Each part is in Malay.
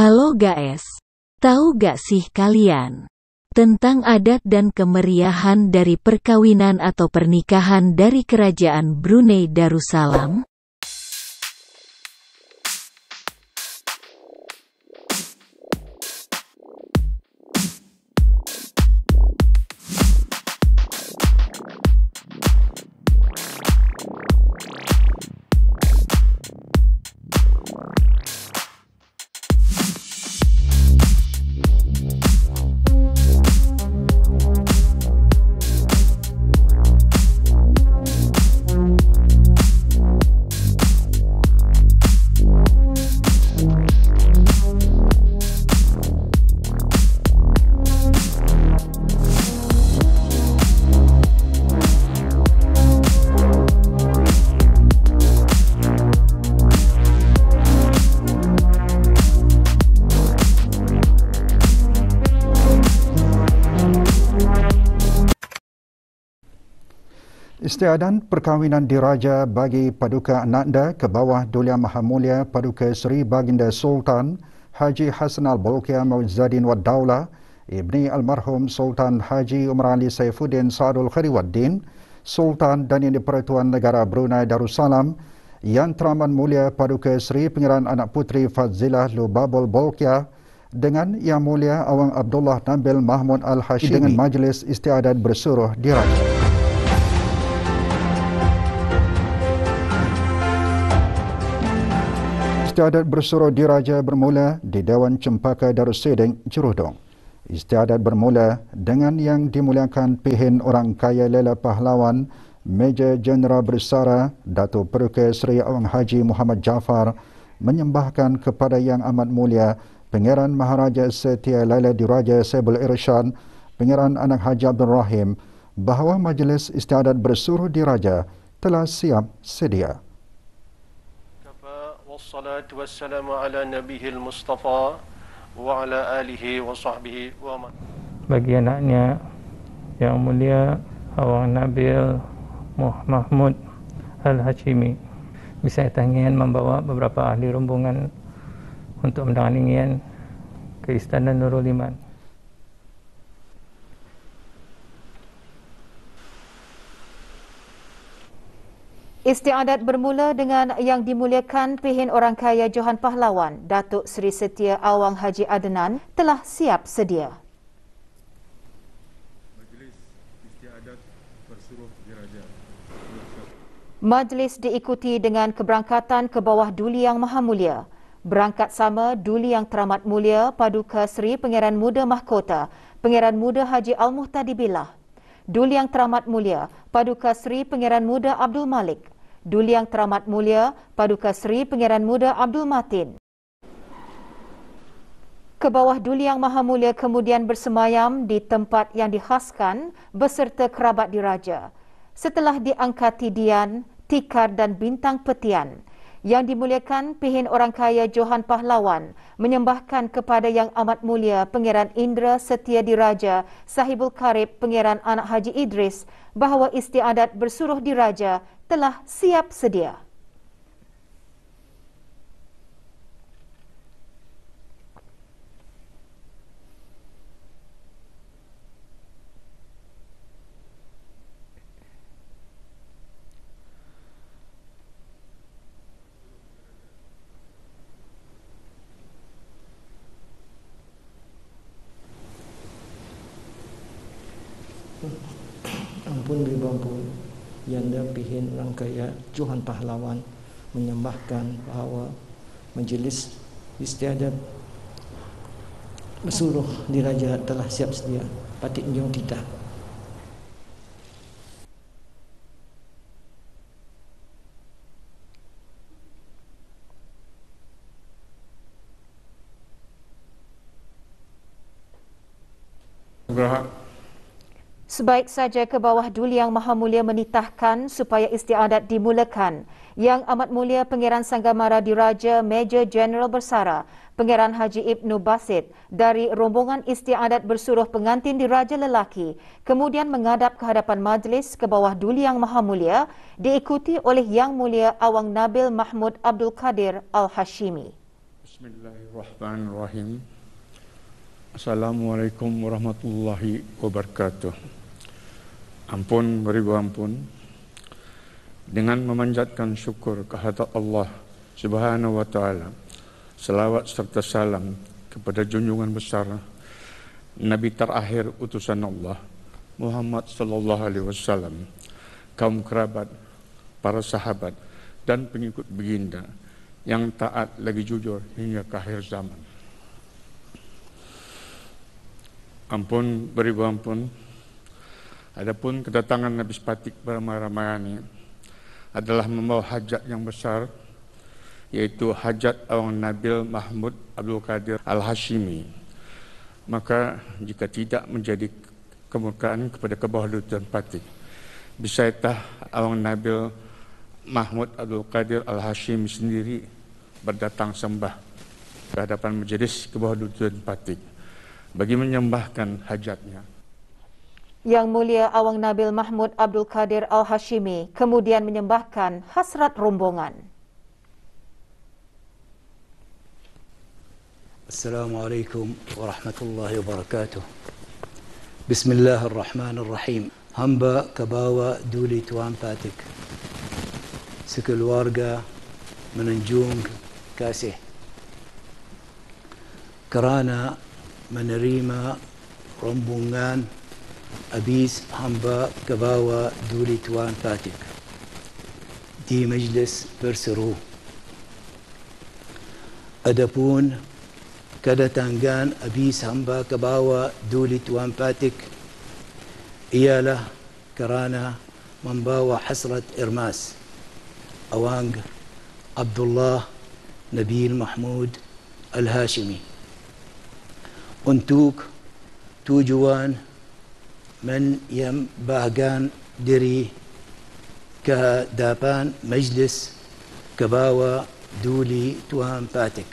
Halo guys, tahu gak sih kalian tentang adat dan kemeriahan dari perkawinan atau pernikahan dari kerajaan Brunei Darussalam? Istiadan perkahwinan diraja bagi Paduka Ananda ke bawah Dulia Maha Mulia Paduka Seri Baginda Sultan Haji Hasnal Bolkia Mawizadin Wad Daula Ibni Almarhum Sultan Haji Umar Ali Saifuddin Saadul Khairuddin, Sultan dan Yang Dipertuan Negara Brunei Darussalam Yang Teramat Mulia Paduka Seri Pengiran Anak Putri Fazilah Lubabul Bolkiah dengan Yang Mulia Awang Abdullah Nabil Mahmud al Hashimi dengan Majlis Istiadat Bersuruh Diraja. Istiadat bersuruh diraja bermula di Dewan Cempaka Darussedeng, Cerudong. Istiadat bermula dengan yang dimuliakan pihin orang kaya lela pahlawan Major Jeneral Bersara Dato Perke Seri Awang Haji Muhammad Jafar menyembahkan kepada Yang Amat Mulia Pangeran Maharaja Setia Lela Diraja Sebul Irshan Pangeran Anak Haji Abdul Rahim bahawa Majlis Istiadat Bersuruh Diraja telah siap sedia. والصلاة والسلام على نبيه المصطفى وعلى آله وصحبه ومن bagi anaknya yang mulia Awang Nabil Muhammad Al-Hashimi bisa tahniah membawa beberapa ahli rombongan untuk mendalangian ke Istana Nurul Iman. Istiadat bermula dengan yang dimuliakan pihin orang kaya Johan Pahlawan, Datuk Seri Setia Awang Haji Adnan telah siap sedia. Majlis diikuti dengan keberangkatan ke bawah Duli Yang Maha Mulia. Berangkat sama Duli Yang Teramat Mulia Paduka Seri Pengiran Muda Mahkota, Pengiran Muda Haji Al-Muhtadi Billah. Duli Yang Teramat Mulia Paduka Seri Pengiran Muda Abdul Malik, Duli Yang Teramat Mulia Paduka Seri Pengiran Muda Abdul Matin. Kebawah Duli Yang Maha Mulia kemudian bersemayam di tempat yang dihaskan beserta kerabat diraja. Setelah diangkat tidian Tikar dan Bintang Petian, yang dimuliakan pihin orang kaya Johan Pahlawan menyembahkan kepada Yang Amat Mulia Pangeran Indra Setia Diraja Sahibul Karib Pangeran Anak Haji Idris bahawa istiadat bersuruh diraja telah siap sedia. Ampun, ampun, ampun yang orang kaya, Johan Pahlawan menyembahkan bahawa majlis istiadat Mesuruh diraja telah siap sedia patik jong tidak Sebaik saja ke bawah Duli Yang Maha Mulia menitahkan supaya istiadat dimulakan. Yang Amat Mulia Pengiran Sanggamara Diraja Major General Bersara, Pengiran Haji Ibnu Basit dari rombongan istiadat bersuruh pengantin diraja lelaki kemudian mengadap ke hadapan majlis ke bawah Duli Yang Maha Mulia diikuti oleh Yang Mulia Awang Nabil Mahmud Abdul Kadir Al-Hashimi. Bismillahirrahmanirrahim. Assalamualaikum warahmatullahi wabarakatuh ampun beribu ampun dengan memanjatkan syukur kehadrat Allah Subhanahu wa taala selawat serta salam kepada junjungan besar nabi terakhir utusan Allah Muhammad sallallahu alaihi wasallam kaum kerabat para sahabat dan pengikut beginda yang taat lagi jujur hingga ke akhir zaman ampun beribu ampun Adapun kedatangan Nabi Sepatik beramai-ramai ini adalah membawa hajat yang besar yaitu hajat Awang Nabil Mahmud Abdul Kadir Al-Hashimi. Maka jika tidak menjadi kemurkaan kepada kebahagiaan Patik, bisa itah orang Nabil Mahmud Abdul Kadir Al-Hashimi sendiri berdatang sembah ke hadapan majlis kebahagiaan Patik bagi menyembahkan hajatnya. Yang Mulia Awang Nabil Mahmud Abdul Kadir Al-Hashimi kemudian menyembahkan hasrat rombongan. Assalamualaikum warahmatullahi wabarakatuh. Bismillahirrahmanirrahim. Hamba kebawa duli tuan patik. Sekeluarga menunjung kasih. Kerana menerima rombongan أبيس همبا كباوا دولي توان فاتك دي مجلس برسرو أدبون كدا تانغان أبيس همبا كباوا دولي توان فاتك إيالة كرانا منباوا حسرة إرماس أوانغ عبد الله نبيل محمود الهاشمي أنتوك توجوان من يم باغان دري كدابان مجلس كباوا دولي توان پاتێک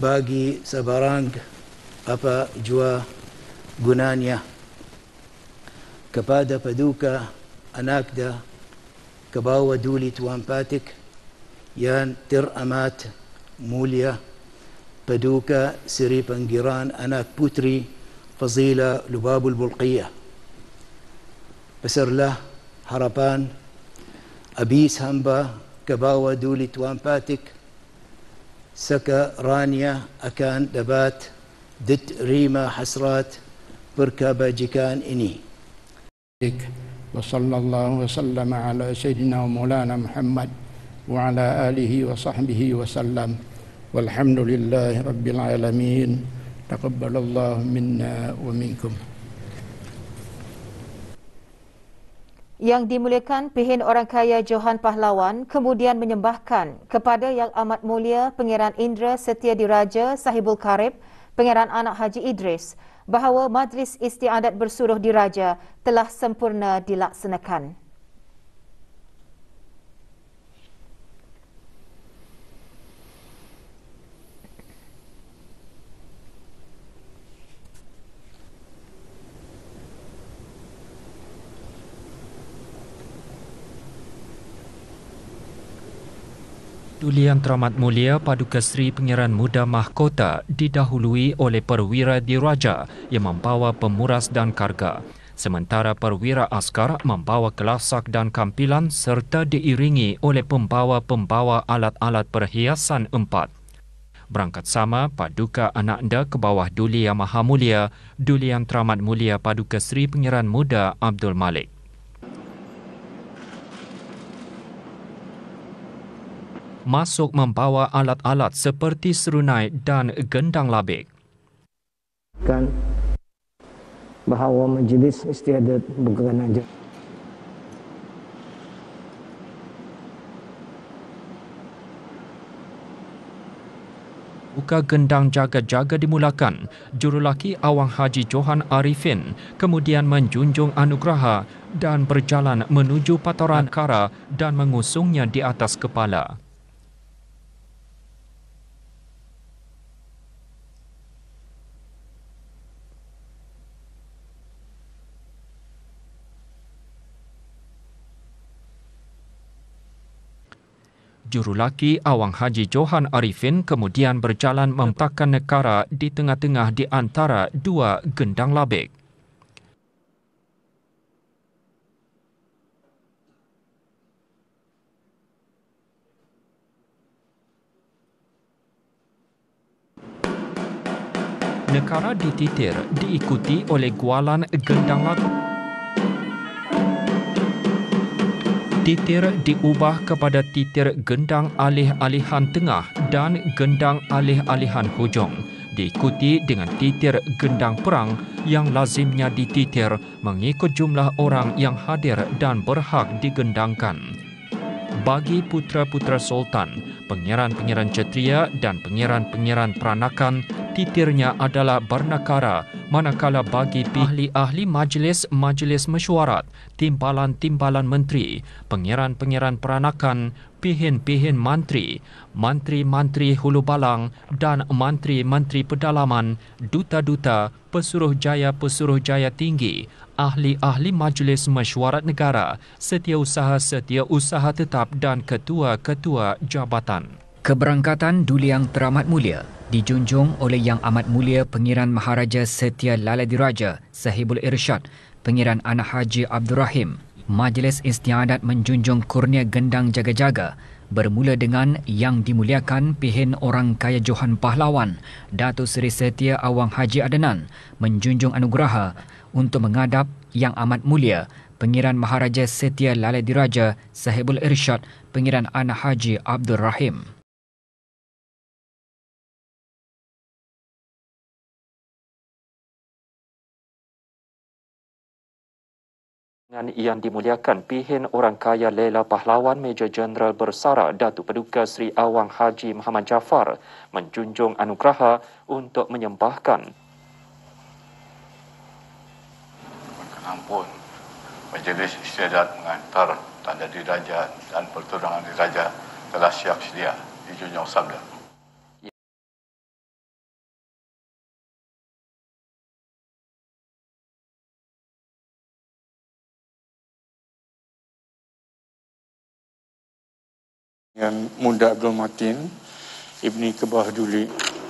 باگی سەبارانگ ئەپە جووە گونانە کە پادە پەدووکە ئەناکدا دولي توان پاتێک يان تر أمات موليا بدوكا سری پەنگیران أناك بوتري فضيلة لباب البلقية له هربان أبيس همبا كباوة دولي توان باتك سكا رانيا أكان دبات دت ريما حسرات بركة باجكان إني وصلى الله وسلم على سيدنا ومولانا محمد وعلى آله وصحبه وسلم والحمد لله رب العالمين تقبل الله منا ومنكم Yang dimulakan pihin orang kaya Johan Pahlawan kemudian menyembahkan kepada Yang Amat Mulia Pengiran Indra Setia Diraja Sahibul Karib, Pengiran Anak Haji Idris bahawa Majlis Istiadat Bersuruh Diraja telah sempurna dilaksanakan. Tuli Yang Teramat Mulia Paduka Seri Pengiran Muda Mahkota didahului oleh Perwira Diraja yang membawa pemuras dan karga. Sementara Perwira Askar membawa kelasak dan kampilan serta diiringi oleh pembawa-pembawa alat-alat perhiasan empat. Berangkat sama, Paduka Ananda ke bawah Duli Yang Maha Mulia, Duli Yang Teramat Mulia Paduka Seri Pengiran Muda Abdul Malik. masuk membawa alat-alat seperti serunai dan gendang labik. Kan bahawa majlis istiadat bukan aja. Buka gendang jaga-jaga dimulakan, jurulaki Awang Haji Johan Arifin kemudian menjunjung anugerah dan berjalan menuju patoran kara dan mengusungnya di atas kepala. jurulaki Awang Haji Johan Arifin kemudian berjalan memetakan negara di tengah-tengah di antara dua gendang labik. Negara dititir diikuti oleh gualan gendang labik. Titir diubah kepada titir gendang alih-alihan tengah dan gendang alih-alihan hujung diikuti dengan titir gendang perang yang lazimnya dititir mengikut jumlah orang yang hadir dan berhak digendangkan. Bagi putra-putra Sultan, pengiran-pengiran cetria dan pengiran-pengiran peranakan, titirnya adalah bernakara manakala bagi ahli-ahli majlis-majlis mesyuarat, timbalan-timbalan menteri, pengiran-pengiran peranakan, pihin-pihin mantri, mantri-mantri hulu balang dan mantri-mantri pedalaman, duta-duta, pesuruh jaya pesuruh jaya tinggi, ahli-ahli majlis mesyuarat negara, setiausaha-setiausaha tetap dan ketua-ketua jabatan. Keberangkatan Duli Yang Teramat Mulia dijunjung oleh Yang Amat Mulia Pengiran Maharaja Setia Lala Diraja Sahibul Irsyad, Pengiran Anak Haji Abdul Rahim. Majlis Istiadat menjunjung kurnia gendang jaga-jaga bermula dengan Yang Dimuliakan Pihin Orang Kaya Johan Pahlawan, Datu Seri Setia Awang Haji Adenan menjunjung anugerah untuk mengadap Yang Amat Mulia Pengiran Maharaja Setia Lala Diraja Sahibul Irsyad, Pengiran Anak Haji Abdul Rahim. dengan yang dimuliakan pihin orang kaya Lela Pahlawan Major Jeneral Bersara Datu Peduka Sri Awang Haji Muhammad Jafar menjunjung anugraha untuk menyembahkan. Kenampun majlis istiadat mengantar tanda diraja dan pertunangan diraja telah siap sedia Ijunya sabda. dan Munda Abdul Matin Ibni Kebah